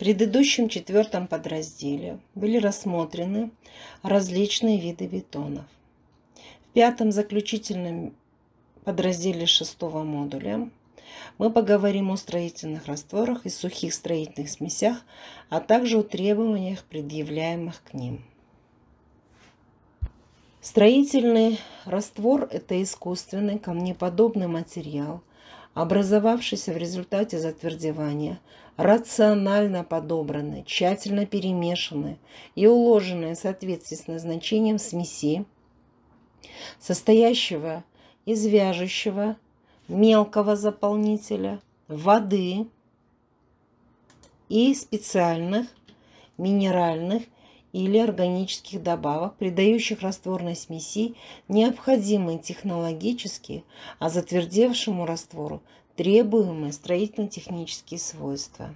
предыдущем четвертом подразделе были рассмотрены различные виды бетонов. В пятом заключительном подразделе шестого модуля мы поговорим о строительных растворах и сухих строительных смесях, а также о требованиях, предъявляемых к ним. Строительный раствор – это искусственный камнеподобный материал, образовавшийся в результате затвердевания, рационально подобраны, тщательно перемешаны и уложены в соответствии с назначением смеси, состоящего из вяжущего мелкого заполнителя, воды и специальных минеральных или органических добавок, придающих растворной смеси необходимые технологические, а затвердевшему раствору требуемые строительно-технические свойства.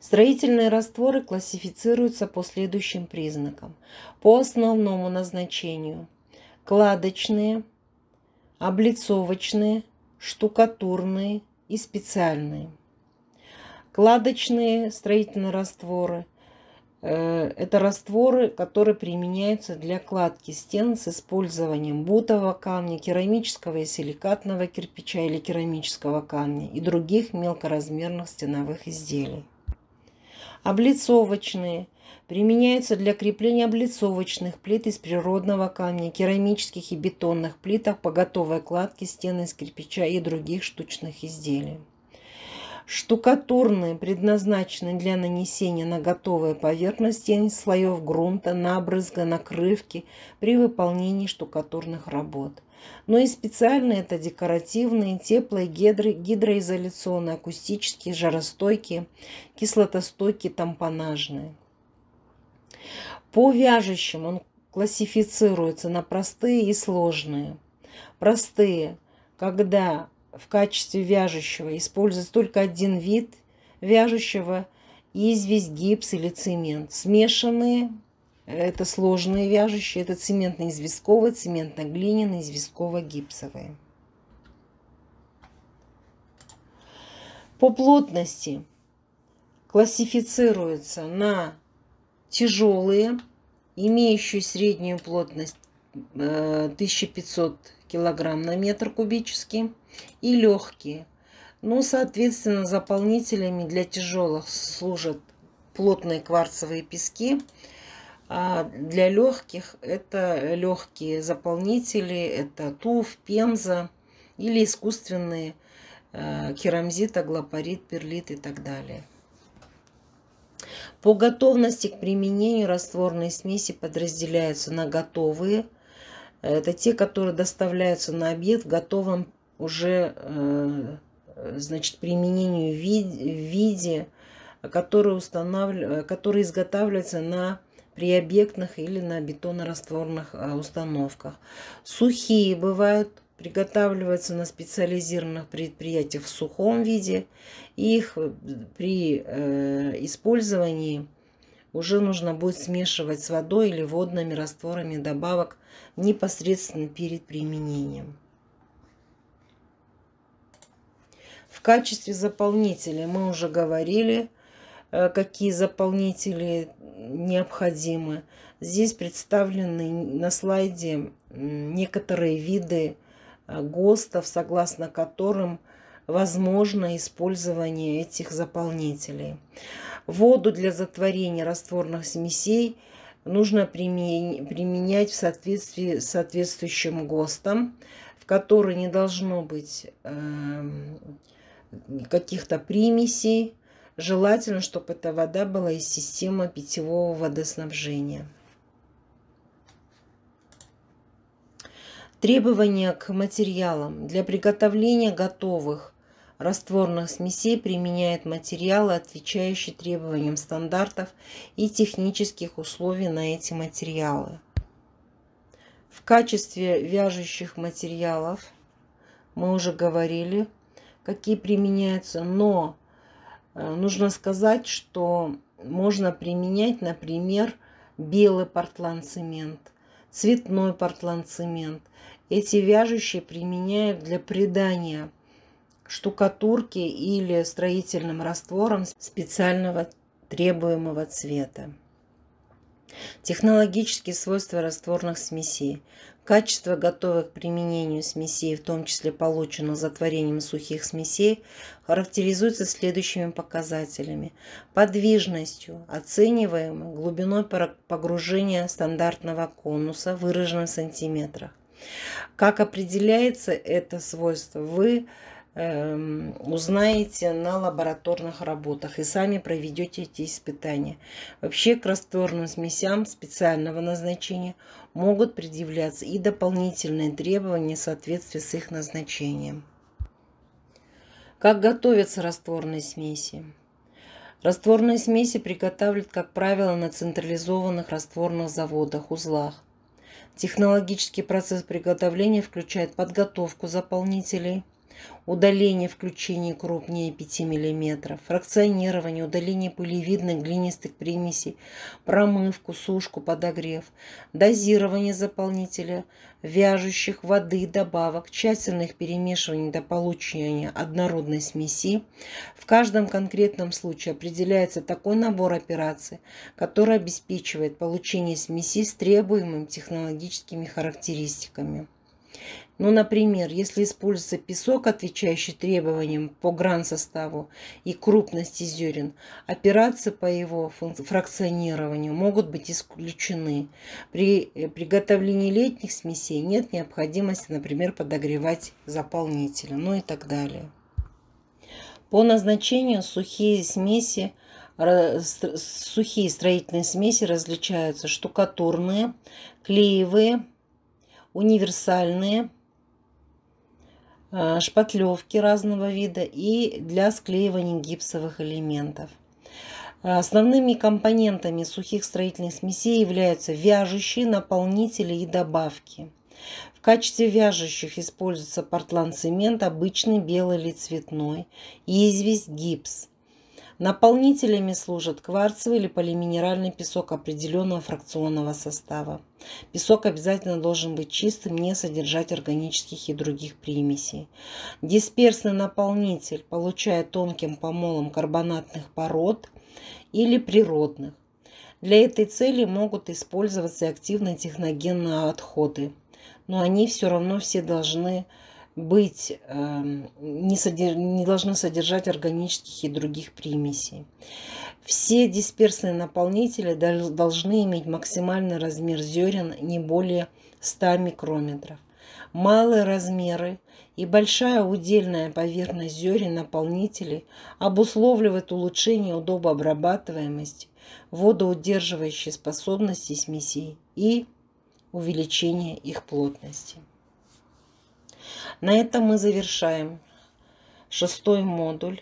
Строительные растворы классифицируются по следующим признакам. По основному назначению – кладочные, облицовочные, штукатурные и специальные. Кладочные строительные растворы Э, это растворы, которые применяются для кладки стен с использованием бутового камня, керамического и силикатного кирпича или керамического камня и других мелкоразмерных стеновых изделий. Облицовочные применяются для крепления облицовочных плит из природного камня, керамических и бетонных плиток по готовой кладке стены из кирпича и других штучных изделий штукатурные предназначены для нанесения на готовые поверхности слоев грунта, набрызга, накрывки при выполнении штукатурных работ. Но и специальные это декоративные, теплые, гидро, гидроизоляционные, акустические, жаростойкие, кислотостойкие, тампонажные. По вяжущим он классифицируется на простые и сложные. Простые, когда в качестве вяжущего используется только один вид вяжущего – известь, гипс или цемент. Смешанные – это сложные вяжущие, это цементно-известковые, цементно-глиняные, известково-гипсовые. По плотности классифицируются на тяжелые, имеющие среднюю плотность 1500 э, килограмм на метр кубический и легкие. Ну, соответственно, заполнителями для тяжелых служат плотные кварцевые пески. А для легких это легкие заполнители, это туф, пемза или искусственные э, керамзит, аглопорит, перлит и так далее. По готовности к применению растворные смеси подразделяются на готовые – это те, которые доставляются на объект в готовом уже э, значит, применению в виде, которые, устанавлив... которые изготавливаются на приобъектных или на бетонорастворных э, установках. Сухие бывают, приготавливаются на специализированных предприятиях в сухом виде. Их при э, использовании уже нужно будет смешивать с водой или водными растворами добавок непосредственно перед применением. В качестве заполнителя мы уже говорили, э, какие заполнители необходимы. Здесь представлены на слайде некоторые виды э, ГОСТов, согласно которым – возможно использование этих заполнителей. Воду для затворения растворных смесей нужно применять в соответствии с соответствующим ГОСТом, в которой не должно быть эм, каких-то примесей. Желательно, чтобы эта вода была из системы питьевого водоснабжения. Требования к материалам. Для приготовления готовых растворных смесей применяет материалы, отвечающие требованиям стандартов и технических условий на эти материалы. В качестве вяжущих материалов мы уже говорили, какие применяются, но э, нужно сказать, что можно применять, например, белый портланд цветной портланд Эти вяжущие применяют для придания – штукатурки или строительным раствором специального требуемого цвета. Технологические свойства растворных смесей. Качество готовых к применению смесей, в том числе полученных затворением сухих смесей, характеризуется следующими показателями. Подвижностью, оцениваемой глубиной погружения стандартного конуса, выраженной в сантиметрах. Как определяется это свойство? Вы Эм, узнаете на лабораторных работах и сами проведете эти испытания. Вообще к растворным смесям специального назначения могут предъявляться и дополнительные требования в соответствии с их назначением. Как готовятся растворные смеси? Растворные смеси приготавливают, как правило, на централизованных растворных заводах, узлах. Технологический процесс приготовления включает подготовку заполнителей – удаление включения крупнее 5 мм, фракционирование, удаление пылевидных глинистых примесей, промывку, сушку, подогрев, дозирование заполнителя, вяжущих воды добавок, тщательных перемешивание до получения однородной смеси. В каждом конкретном случае определяется такой набор операций, который обеспечивает получение смеси с требуемыми технологическими характеристиками. Ну, например, если используется песок, отвечающий требованиям по гран-составу и крупности зерен, операции по его фракционированию могут быть исключены. При э, приготовлении летних смесей нет необходимости, например, подогревать заполнителя, ну и так далее. По назначению сухие смеси сухие строительные смеси различаются штукатурные, клеевые, универсальные – Э, шпатлевки разного вида и для склеивания гипсовых элементов. Основными компонентами сухих строительных смесей являются вяжущие, наполнители и добавки. В качестве вяжущих используется портланд-цемент, обычный белый или цветной, известь, гипс. Наполнителями служат кварцевый или полиминеральный песок определенного фракционного состава. Песок обязательно должен быть чистым, не содержать органических и других примесей. Дисперсный наполнитель получает тонким помолом карбонатных пород или природных. Для этой цели могут использоваться активные техногенные отходы, но они все равно все должны быть быть, эм, не, содерж, не должно содержать органических и других примесей. Все дисперсные наполнители должны иметь максимальный размер зерен не более 100 микрометров. Малые размеры и большая удельная поверхность зерен наполнителей обусловливают улучшение удобообрабатываемости, водоудерживающей способности смесей и увеличение их плотности. На этом мы завершаем шестой модуль,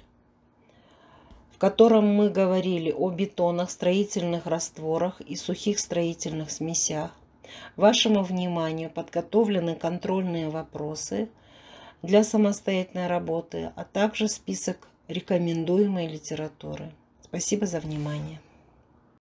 в котором мы говорили о бетонах, строительных растворах и сухих строительных смесях. Вашему вниманию подготовлены контрольные вопросы для самостоятельной работы, а также список рекомендуемой литературы. Спасибо за внимание.